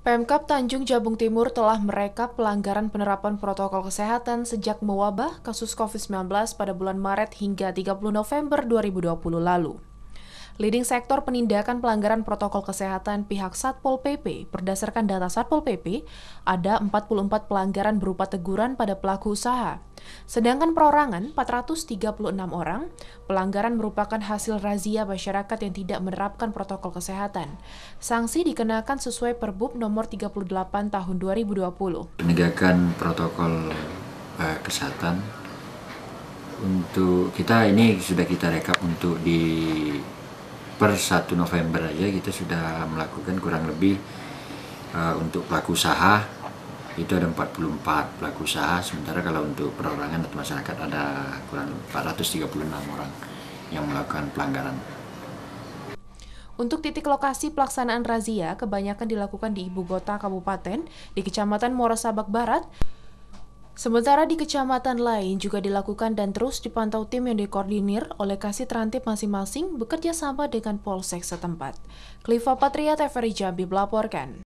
Pemkap Tanjung Jabung Timur telah merekap pelanggaran penerapan protokol kesehatan sejak mewabah kasus COVID-19 pada bulan Maret hingga 30 November 2020 lalu leading sektor penindakan pelanggaran protokol kesehatan pihak Satpol PP. Berdasarkan data Satpol PP, ada 44 pelanggaran berupa teguran pada pelaku usaha. Sedangkan perorangan 436 orang, pelanggaran merupakan hasil razia masyarakat yang tidak menerapkan protokol kesehatan. Sanksi dikenakan sesuai Perbup nomor 38 tahun 2020. Penegakan protokol uh, kesehatan untuk kita ini sudah kita rekap untuk di per 1 November aja kita sudah melakukan kurang lebih uh, untuk pelaku usaha itu ada 44 pelaku usaha sementara kalau untuk perorangan atau masyarakat ada kurang lebih 436 orang yang melakukan pelanggaran. Untuk titik lokasi pelaksanaan razia kebanyakan dilakukan di ibu kota kabupaten di Kecamatan Morasabak Barat, Sementara di kecamatan lain juga dilakukan dan terus dipantau tim yang dikoordinir oleh kasih terantip masing-masing bekerja sama dengan polsek setempat. Kliva Patria TVRI Jambi melaporkan.